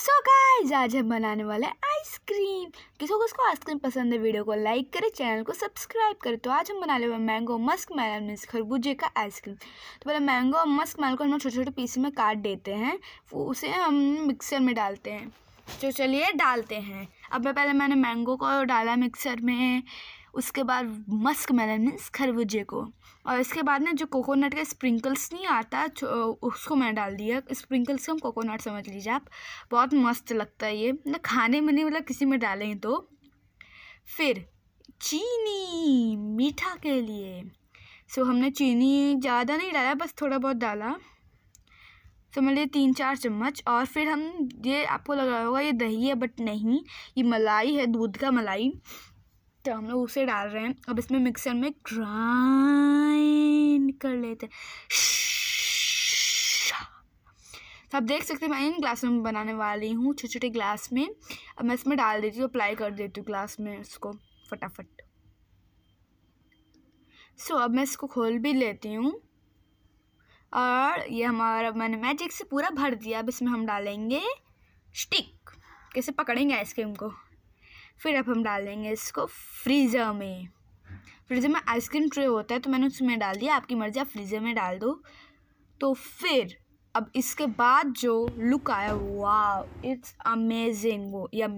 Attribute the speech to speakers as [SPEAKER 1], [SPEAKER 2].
[SPEAKER 1] so guys आज हम बनाने वाले आइसक्रीम किसको किसको आइसक्रीम पसंद है वीडियो को लाइक करें चैनल को सब्सक्राइब करें तो आज हम बनाने वाले मैंगो मस्क मैल मीन्स खरबूजे का आइसक्रीम तो पहले मैंगो और मस्क मैल को हम छोटे छोटे पीस में काट देते हैं उसे हम मिक्सर में डालते हैं तो चलिए डालते हैं अब मैं पहले मैंने मैंगो को डाला मिक्सर में उसके बाद मस्क मेलन मीन्स खरबूजे को और इसके बाद ना जो कोकोनट का स्प्रिंकल्स नहीं आता उसको मैंने डाल दिया स्प्रिंकल्स को हम कोकोनट समझ लीजिए आप बहुत मस्त लगता है ये मतलब खाने में नहीं मतलब किसी में डालें तो फिर चीनी मीठा के लिए सो हमने चीनी ज़्यादा नहीं डाला बस थोड़ा बहुत डाला समझ मतलब लिए तीन चार चम्मच और फिर हम ये आपको लग रहा होगा ये दही है बट नहीं ये मलाई है दूध का मलाई तो हम लोग उसे डाल रहे हैं अब इसमें मिक्सर में ग्राइंड कर लेते हैं तो आप देख सकते हैं मैं इन ग्लास में बनाने वाली हूँ छोटे छोटे ग्लास में अब मैं इसमें डाल देती हूँ अप्लाई कर देती हूँ ग्लास में
[SPEAKER 2] इसको फटाफट
[SPEAKER 1] सो so, अब मैं इसको खोल भी लेती हूँ और ये हमारा मैंने मैजिक से पूरा भर दिया अब इसमें हम डालेंगे स्टिक कैसे पकड़ेंगे आइसक्रीम को फिर अब हम डाल देंगे इसको फ्रीज़र में फ्रीज़र में आइसक्रीम ट्रे होता है तो मैंने उसमें डाल दिया आपकी मर्ज़ी आप फ्रीज़र में डाल दो तो फिर अब इसके बाद जो लुक आया वाह इट्स अमेजिंग वो या